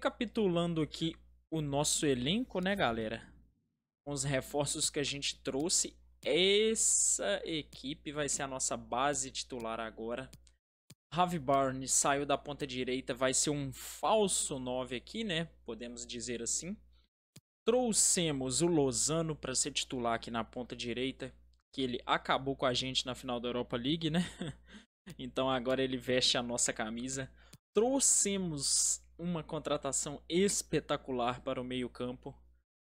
recapitulando aqui o nosso elenco, né, galera? Com os reforços que a gente trouxe, essa equipe vai ser a nossa base titular agora. Ravi Barnes saiu da ponta direita, vai ser um falso 9 aqui, né? Podemos dizer assim. Trouxemos o Lozano para ser titular aqui na ponta direita, que ele acabou com a gente na final da Europa League, né? Então agora ele veste a nossa camisa. Trouxemos uma contratação espetacular para o meio-campo,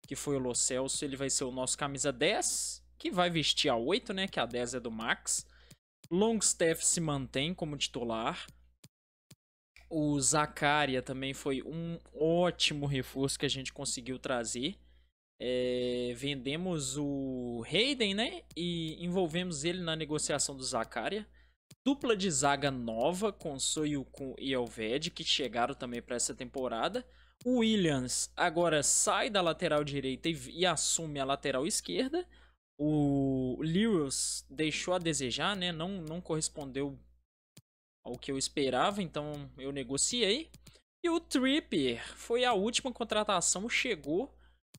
que foi o Lo Celso. Ele vai ser o nosso camisa 10, que vai vestir a 8, né? Que a 10 é do Max. Longstaff se mantém como titular. O Zacaria também foi um ótimo reforço que a gente conseguiu trazer. É, vendemos o Hayden, né? E envolvemos ele na negociação do Zacaria dupla de zaga nova com Soyukun e Elved, que chegaram também para essa temporada. O Williams agora sai da lateral direita e, e assume a lateral esquerda. O Lewis deixou a desejar, né? Não, não correspondeu ao que eu esperava, então eu negociei. E o Tripper foi a última contratação, chegou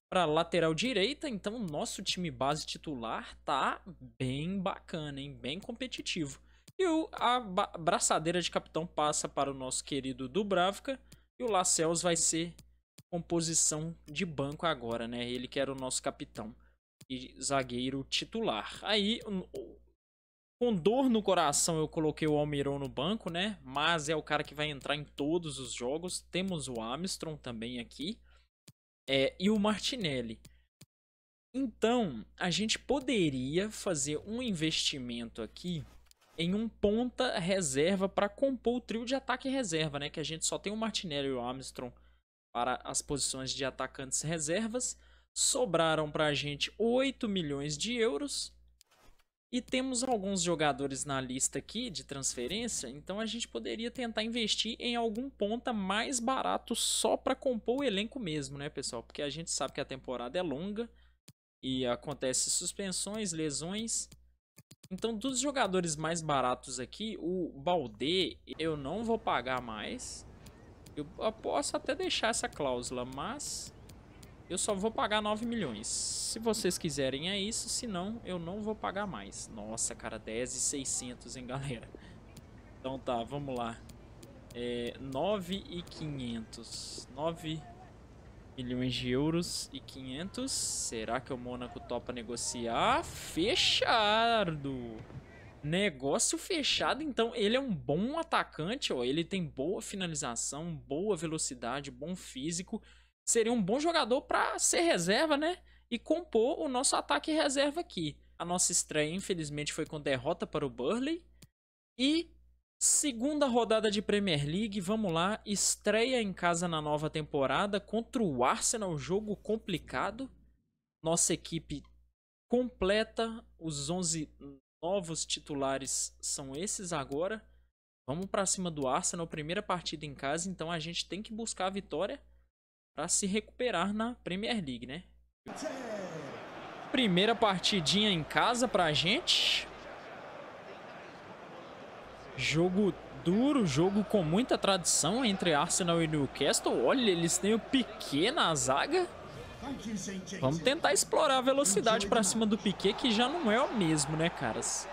para lateral direita, então nosso time base titular tá bem bacana, hein? Bem competitivo. E o, a braçadeira de capitão passa para o nosso querido Dubravka. E o Lacels vai ser composição de banco agora, né? Ele que era o nosso capitão e zagueiro titular. Aí, com dor no coração, eu coloquei o Almiron no banco, né? Mas é o cara que vai entrar em todos os jogos. Temos o Armstrong também aqui. É, e o Martinelli. Então, a gente poderia fazer um investimento aqui em um ponta reserva para compor o trio de ataque reserva, né? Que a gente só tem o Martinelli e o Armstrong para as posições de atacantes reservas. Sobraram para a gente 8 milhões de euros. E temos alguns jogadores na lista aqui de transferência, então a gente poderia tentar investir em algum ponta mais barato só para compor o elenco mesmo, né, pessoal? Porque a gente sabe que a temporada é longa e acontece suspensões, lesões. Então, dos jogadores mais baratos aqui, o Balde eu não vou pagar mais. Eu posso até deixar essa cláusula, mas eu só vou pagar 9 milhões. Se vocês quiserem é isso, se não, eu não vou pagar mais. Nossa, cara, 10,600, hein, galera? Então tá, vamos lá. É, 9,500. 9,500 milhões de euros e 500. Será que o Mônaco topa negociar? Fechado! Negócio fechado, então ele é um bom atacante, ó. ele tem boa finalização, boa velocidade, bom físico. Seria um bom jogador para ser reserva, né? E compor o nosso ataque reserva aqui. A nossa estreia, infelizmente, foi com derrota para o Burley. E Segunda rodada de Premier League, vamos lá. Estreia em casa na nova temporada contra o Arsenal, jogo complicado. Nossa equipe completa, os 11 novos titulares são esses agora. Vamos para cima do Arsenal, primeira partida em casa, então a gente tem que buscar a vitória para se recuperar na Premier League, né? Primeira partidinha em casa para a gente. Jogo duro, jogo com muita tradição entre Arsenal e Newcastle. Olha, eles têm o Piquet na zaga. Vamos tentar explorar a velocidade para cima do Piquet, que já não é o mesmo, né, caras?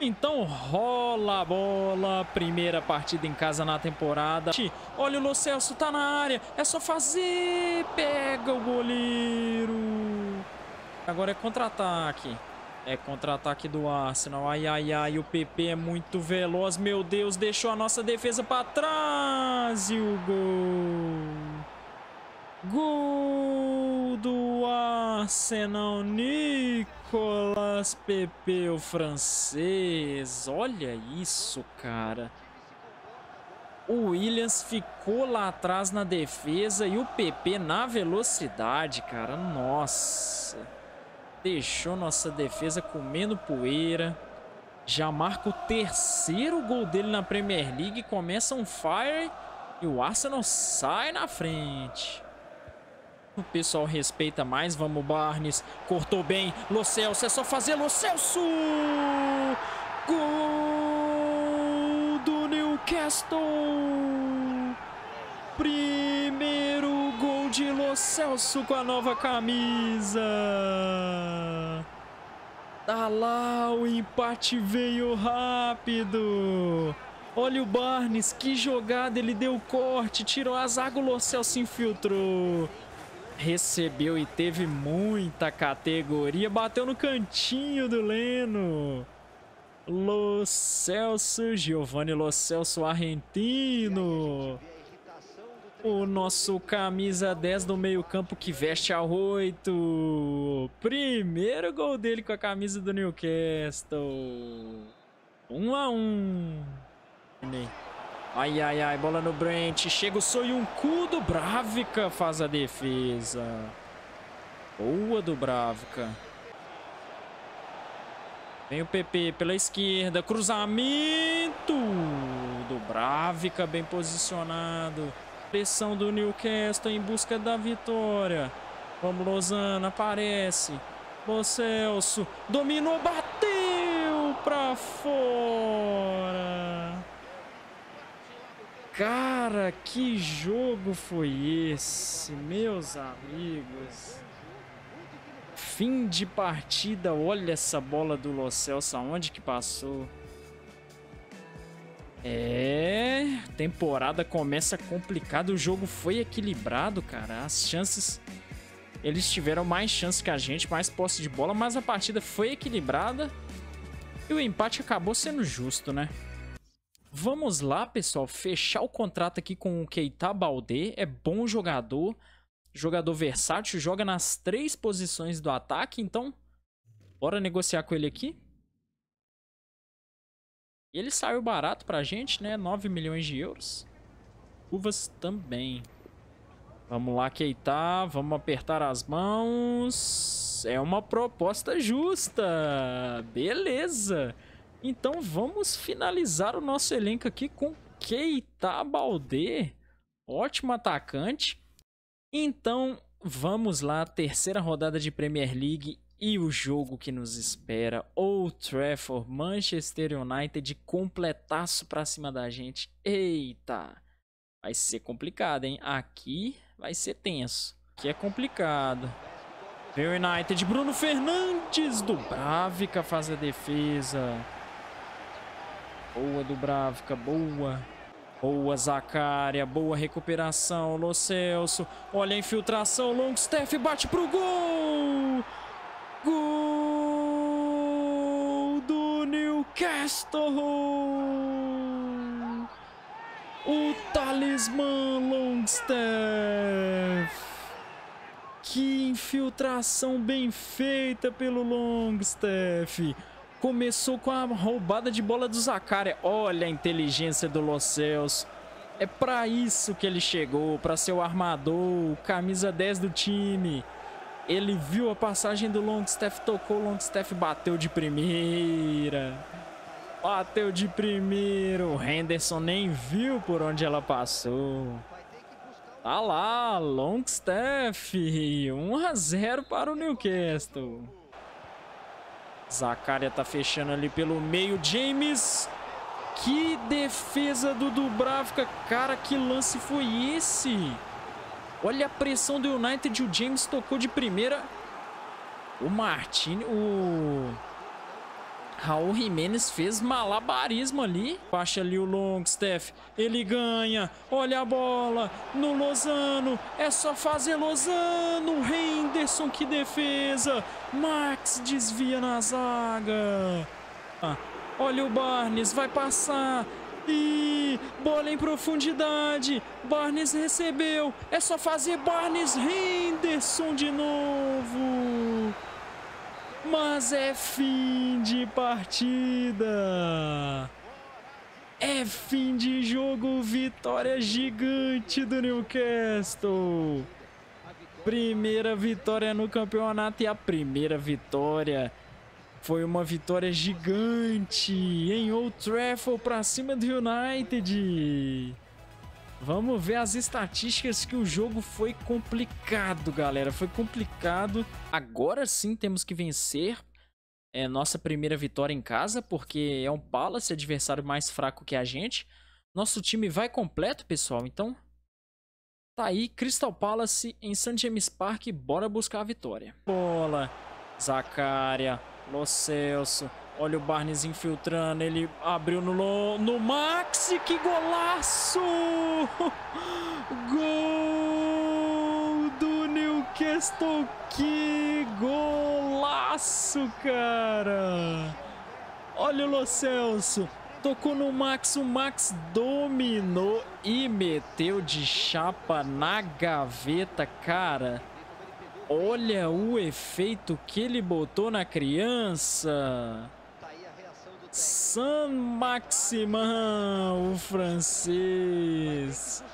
Então rola a bola, primeira partida em casa na temporada. Olha o Lo Celso, tá na área, é só fazer, pega o goleiro. Agora é contra-ataque. É contra-ataque do Arsenal. Ai, ai, ai. O PP é muito veloz. Meu Deus, deixou a nossa defesa para trás. E o gol. Gol do Arsenal. Nicolas PP, o francês. Olha isso, cara. O Williams ficou lá atrás na defesa e o PP na velocidade, cara. Nossa. Deixou nossa defesa comendo poeira. Já marca o terceiro gol dele na Premier League. Começa um fire e o Arsenal sai na frente. O pessoal respeita mais. Vamos, Barnes. Cortou bem. Lo Celso, é só fazer. Lo Celso! Gol do Newcastle! Pri de Lo Celso com a nova camisa. Tá lá, o empate veio rápido. Olha o Barnes, que jogada, ele deu corte, tirou a zaga, o Lo Celso infiltrou. Recebeu e teve muita categoria, bateu no cantinho do Leno. Lo Celso, Giovanni Lo Celso Argentino o nosso camisa 10 do meio-campo que veste a 8. Primeiro gol dele com a camisa do Newcastle. 1 um a 1. Um. Ai, ai, ai, bola no Brent. Chega o Soyuncu do Bravica, faz a defesa. Boa do Bravica. Vem o PP pela esquerda, cruzamento do Bravica, bem posicionado. Pressão do Newcastle em busca da vitória. Vamos, Lozano, aparece. Lo Celso dominou, bateu para fora. Cara, que jogo foi esse, meus amigos? Fim de partida, olha essa bola do Lo Celso, aonde que passou? É, temporada começa complicado O jogo foi equilibrado, cara. As chances. Eles tiveram mais chances que a gente, mais posse de bola, mas a partida foi equilibrada e o empate acabou sendo justo, né? Vamos lá, pessoal, fechar o contrato aqui com o Keita Balde. É bom jogador, jogador versátil, joga nas três posições do ataque, então bora negociar com ele aqui. E ele saiu barato pra gente, né? 9 milhões de euros. Uvas também. Vamos lá, Keita. Vamos apertar as mãos. É uma proposta justa. Beleza. Então vamos finalizar o nosso elenco aqui com Keita Balde. Ótimo atacante. Então vamos lá, terceira rodada de Premier League e o jogo que nos espera, Old Trafford, Manchester United, completaço pra cima da gente. Eita! Vai ser complicado, hein? Aqui vai ser tenso. Aqui é complicado. Vem o United, Bruno Fernandes, Dubravka faz a defesa. Boa, Dubravka, boa. Boa, Zacaria, boa recuperação, Lo Celso. Olha a infiltração, Longstaff bate pro gol! Gol do Newcastle! O talismã Longstaff! Que infiltração bem feita pelo Longstaff! Começou com a roubada de bola do Zacaria. Olha a inteligência do Los É para isso que ele chegou, para ser o armador, camisa 10 do time. Ele viu a passagem do Longstaff, tocou, o Longstaff bateu de primeira. Bateu de primeiro. O Henderson nem viu por onde ela passou. Tá lá, Longstaff. 1 a 0 para o Newcastle. Zacaria tá fechando ali pelo meio. James. Que defesa do Dubravka. Cara, que lance foi esse? Olha a pressão do United. O James tocou de primeira. O Martin, o Raul Jimenez fez malabarismo ali. Baixa ali o Longstaff. Ele ganha. Olha a bola no Lozano. É só fazer Lozano. Henderson, que defesa. Max desvia na zaga. Ah, olha o Barnes. Vai passar. E bola em profundidade. Barnes recebeu. É só fazer Barnes Henderson de novo. Mas é fim de partida. É fim de jogo, vitória gigante do Newcastle. Primeira vitória no campeonato e a primeira vitória foi uma vitória gigante em Old Trafford para cima do United. Vamos ver as estatísticas que o jogo foi complicado, galera. Foi complicado. Agora sim temos que vencer. É nossa primeira vitória em casa, porque é um Palace, adversário mais fraco que a gente. Nosso time vai completo, pessoal. Então, tá aí Crystal Palace em St. James Park. Bora buscar a vitória. Bola. Zacaria. Lo Celso. Olha o Barnes infiltrando. Ele abriu no, Lo... no Max. Que golaço! Gol do Newcastle. Que golaço, cara! Olha o Lo Celso. Tocou no Max, o Max dominou e meteu de chapa na gaveta, cara. Olha o efeito que ele botou na criança. San Maximão, o francês.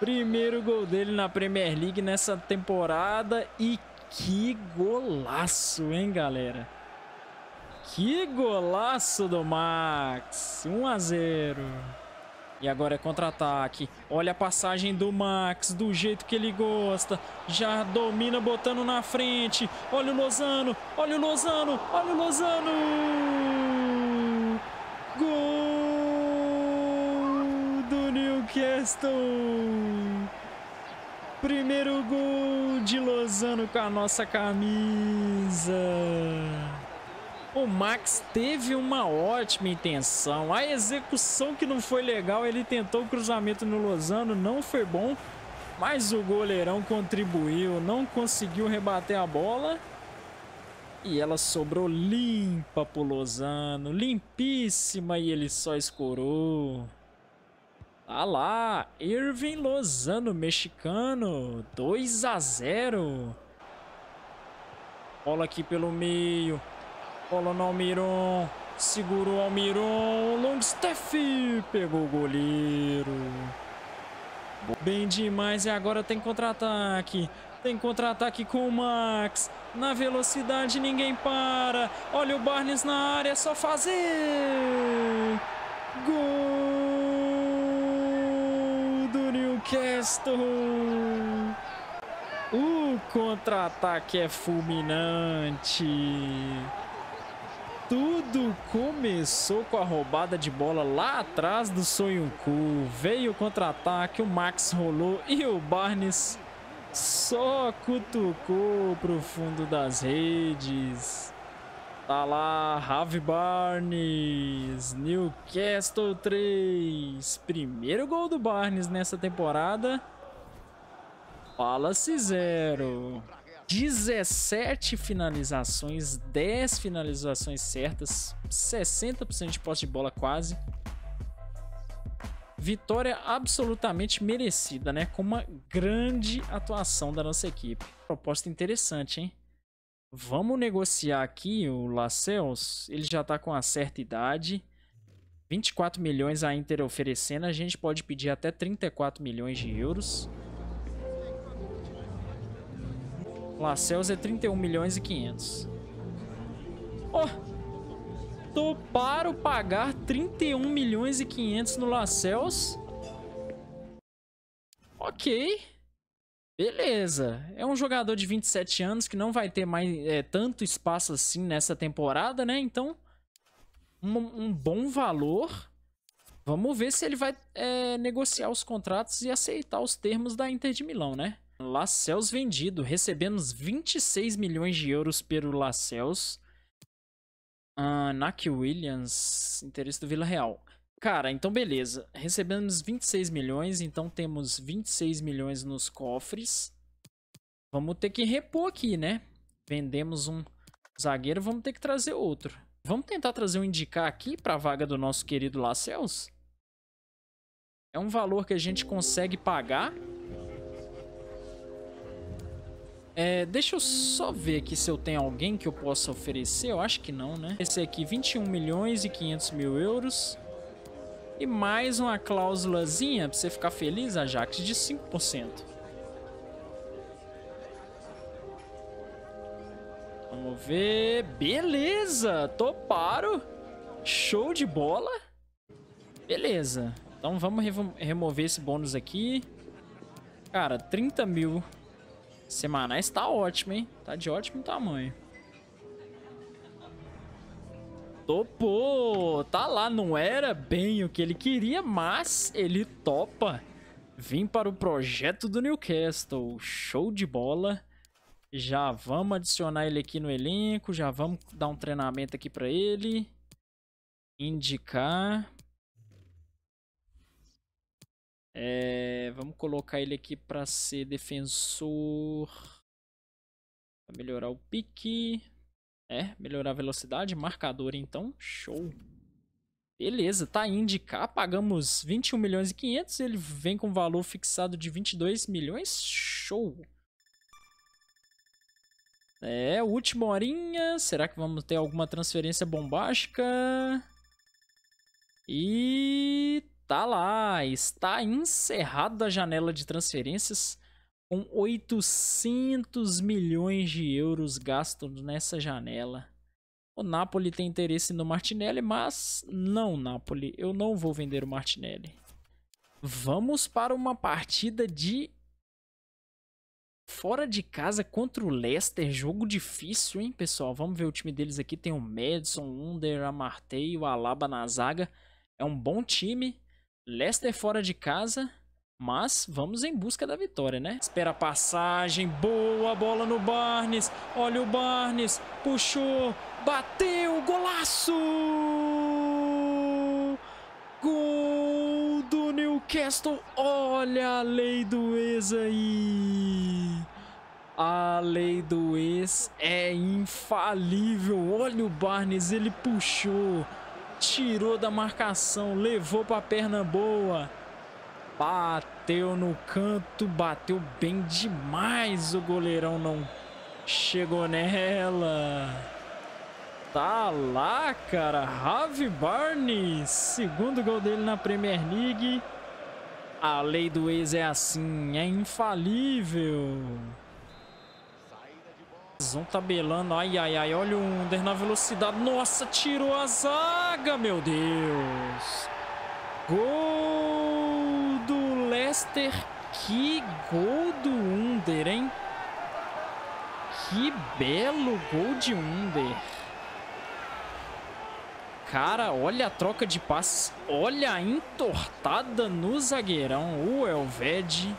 Primeiro gol dele na Premier League nessa temporada e que golaço, hein, galera? Que golaço do Max. 1 a 0. E agora é contra-ataque. Olha a passagem do Max, do jeito que ele gosta. Já domina botando na frente. Olha o Lozano, olha o Lozano, olha o Lozano! Gol do Newcastle! Primeiro gol de Lozano com a nossa camisa. O Max teve uma ótima intenção. A execução que não foi legal. Ele tentou o cruzamento no Lozano, não foi bom. Mas o goleirão contribuiu, não conseguiu rebater a bola. E ela sobrou limpa pro Lozano. Limpíssima e ele só escorou. Tá lá, Irving Lozano, mexicano. 2 a 0. Bola aqui pelo meio. Bola no Almiron. Segurou o Almiron. Longstaff pegou o goleiro. Bem demais. E agora tem contra-ataque. Tem contra-ataque com o Max. Na velocidade ninguém para. Olha o Barnes na área. É só fazer. Gol do Newcastle. O contra-ataque é fulminante tudo começou com a roubada de bola lá atrás do Soyuncu. Veio o contra-ataque, o Max rolou e o Barnes só cutucou pro fundo das redes. Tá lá, Ravi Barnes, Newcastle 3. Primeiro gol do Barnes nessa temporada. Fala-se zero. 17 finalizações, 10 finalizações certas, 60% de posse de bola quase. Vitória absolutamente merecida, né? Com uma grande atuação da nossa equipe. Proposta interessante, hein? Vamos negociar aqui o Lacels. Ele já tá com uma certa idade. 24 milhões a Inter oferecendo. A gente pode pedir até 34 milhões de euros. Lacels é 31 milhões e 500. Ó, oh, toparam pagar 31 milhões e 500 no Lacels? Ok. Beleza. É um jogador de 27 anos que não vai ter mais é, tanto espaço assim nessa temporada, né? Então, um, um bom valor. Vamos ver se ele vai é, negociar os contratos e aceitar os termos da Inter de Milão, né? Lacels vendido. Recebemos 26 milhões de euros pelo Lacels. Uh, ah, Williams, interesse do Vila Real. Cara, então beleza. Recebemos 26 milhões, então temos 26 milhões nos cofres. Vamos ter que repor aqui, né? Vendemos um zagueiro, vamos ter que trazer outro. Vamos tentar trazer um indicar aqui para a vaga do nosso querido Lacels? É um valor que a gente consegue pagar. É, deixa eu só ver aqui se eu tenho alguém que eu possa oferecer. Eu acho que não, né? Esse aqui, 21 milhões e 500 mil euros. E mais uma cláusulazinha pra você ficar feliz, Ajax, de 5%. Vamos ver. Beleza! Toparam! Show de bola! Beleza. Então vamos remover esse bônus aqui. Cara, 30 mil Semanais tá ótimo, hein? Tá de ótimo tamanho. Topou! Tá lá, não era bem o que ele queria, mas ele topa. Vim para o projeto do Newcastle. Show de bola. Já vamos adicionar ele aqui no elenco. Já vamos dar um treinamento aqui para ele. Indicar. É, vamos colocar ele aqui para ser defensor. Pra melhorar o pique. É, melhorar a velocidade. Marcador então. Show. Beleza, tá indicar. Pagamos 21 milhões e 500. Ele vem com valor fixado de 22 milhões. Show. É, última horinha. Será que vamos ter alguma transferência bombástica? E tá lá, está encerrada a janela de transferências com 800 milhões de euros gastos nessa janela. O Napoli tem interesse no Martinelli, mas não, Napoli, eu não vou vender o Martinelli. Vamos para uma partida de fora de casa contra o Leicester, jogo difícil, hein, pessoal? Vamos ver o time deles aqui, tem o Madison, Under, Amartey, o Alaba na zaga. É um bom time. Leicester fora de casa, mas vamos em busca da vitória, né? Espera a passagem, boa bola no Barnes. Olha o Barnes, puxou, bateu, golaço! Gol do Newcastle. Olha a lei do ex aí. A lei do ex é infalível. Olha o Barnes, ele puxou tirou da marcação, levou para a perna boa. Bateu no canto, bateu bem demais. O goleirão não chegou nela. Tá lá, cara. Ravi Barney, segundo gol dele na Premier League. A lei do ex é assim, é infalível. Zon tabelando. Ai, ai, ai. Olha o Under na velocidade. Nossa, tirou a zaga, meu Deus. Gol do Leicester. Que gol do Under, hein? Que belo gol de Under. Cara, olha a troca de passes. Olha a entortada no zagueirão. O Elved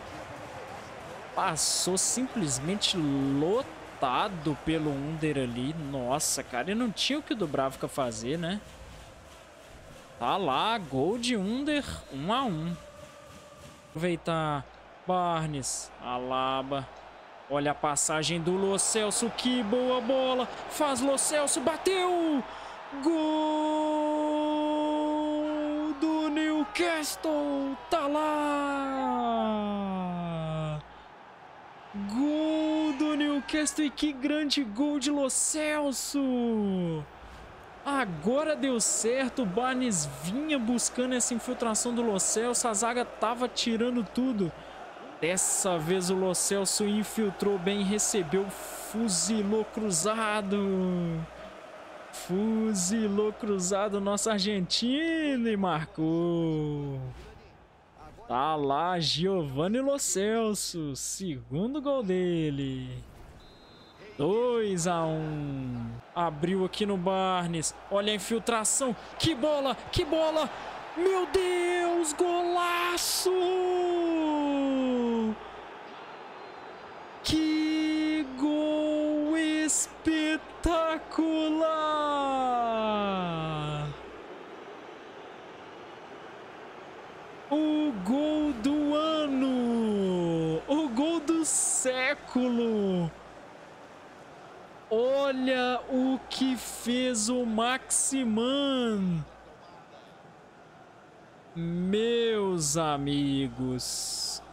passou simplesmente lotado cortado pelo Under ali. Nossa, cara, ele não tinha o que o Dubravka fazer, né? Tá lá, gol de Under, 1 um a 1 um. Aproveitar. Barnes, Alaba. Olha a passagem do Lo Celso, que boa bola. Faz Lo Celso, bateu! Gol do Newcastle, tá lá! Gol! Lancaster, que grande gol de Lo Celso! Agora deu certo, o Barnes vinha buscando essa infiltração do Lo Celso, a zaga tava tirando tudo. Dessa vez o Lo Celso infiltrou bem, recebeu, fuzilou cruzado. Fuzilou cruzado nosso argentino e marcou. Tá lá Giovanni Lo Celso, segundo gol dele. 2 a 1. Um. Abriu aqui no Barnes. Olha a infiltração. Que bola, que bola. Meu Deus, golaço! Que gol espetacular! O gol do ano! O gol do século! Olha o que fez o Maximan. Meus amigos,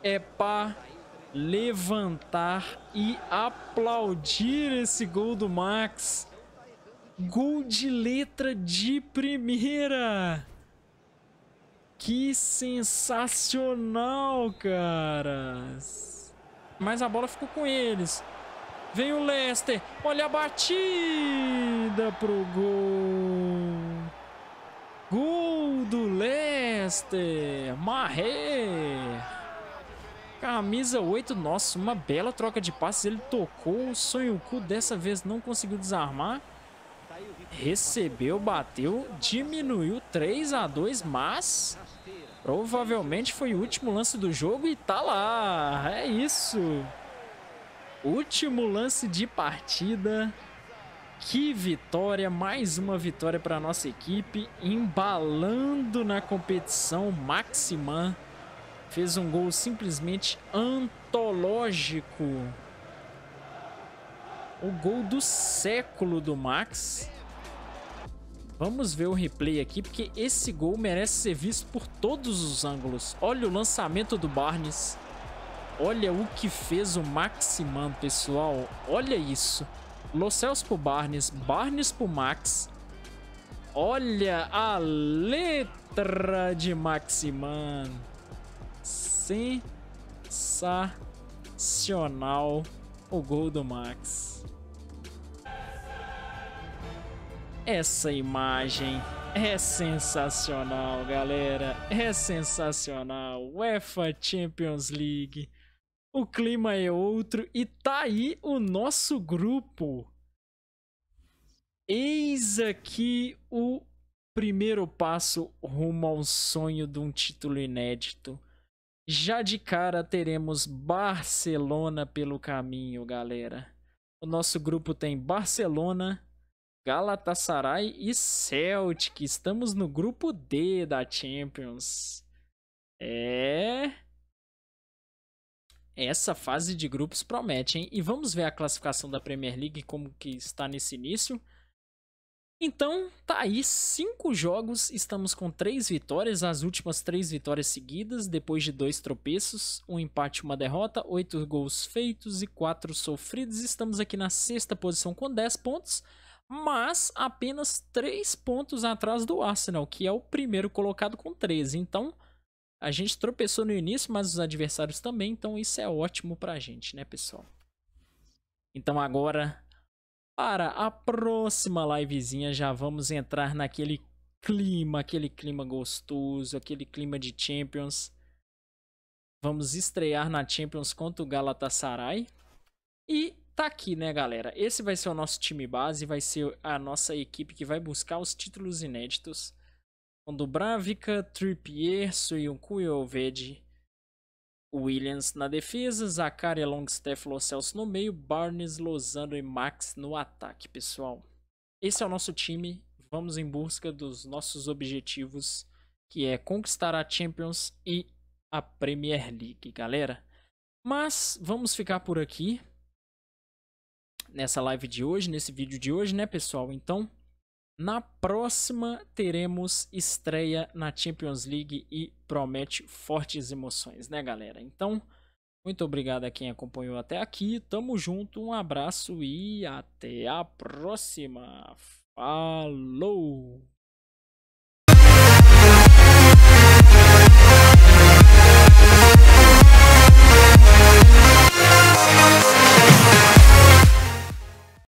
é para levantar e aplaudir esse gol do Max. Gol de letra de primeira. Que sensacional, caras. Mas a bola ficou com eles. Vem o Lester. Olha a batida pro gol. Gol do Lester. Marré. Camisa 8. Nossa, uma bela troca de passes. Ele tocou. Sonho cu dessa vez não conseguiu desarmar. Recebeu, bateu, diminuiu 3 a 2, mas provavelmente foi o último lance do jogo e tá lá. É isso. Último lance de partida. Que vitória, mais uma vitória para nossa equipe, embalando na competição. Maximan fez um gol simplesmente antológico. O gol do século do Max. Vamos ver o replay aqui, porque esse gol merece ser visto por todos os ângulos. Olha o lançamento do Barnes. Olha o que fez o Maximan, pessoal. Olha isso. Los pro Barnes, Barnes pro Max. Olha a letra de Maximan. Sensacional o gol do Max. Essa imagem é sensacional, galera. É sensacional. UEFA Champions League o clima é outro e tá aí o nosso grupo. Eis aqui o primeiro passo rumo ao sonho de um título inédito. Já de cara teremos Barcelona pelo caminho, galera. O nosso grupo tem Barcelona, Galatasaray e Celtic. Estamos no grupo D da Champions. É essa fase de grupos promete, hein? E vamos ver a classificação da Premier League como que está nesse início. Então, tá aí, cinco jogos, estamos com três vitórias, as últimas três vitórias seguidas, depois de dois tropeços, um empate, uma derrota, oito gols feitos e quatro sofridos. Estamos aqui na sexta posição com 10 pontos, mas apenas três pontos atrás do Arsenal, que é o primeiro colocado com 13. Então, a gente tropeçou no início, mas os adversários também, então isso é ótimo pra gente, né, pessoal? Então agora, para a próxima livezinha, já vamos entrar naquele clima, aquele clima gostoso, aquele clima de Champions. Vamos estrear na Champions contra o Galatasaray. E tá aqui, né, galera? Esse vai ser o nosso time base, vai ser a nossa equipe que vai buscar os títulos inéditos. Dubravka, Trippier, Suyuncu e Ovedi. Williams na defesa, Zakaria, Longstaff, Lo Celso no meio, Barnes, Lozano e Max no ataque, pessoal. Esse é o nosso time. Vamos em busca dos nossos objetivos, que é conquistar a Champions e a Premier League, galera. Mas vamos ficar por aqui nessa live de hoje, nesse vídeo de hoje, né, pessoal? Então, na próxima teremos estreia na Champions League e promete fortes emoções, né, galera? Então, muito obrigado a quem acompanhou até aqui. Tamo junto, um abraço e até a próxima. Falou!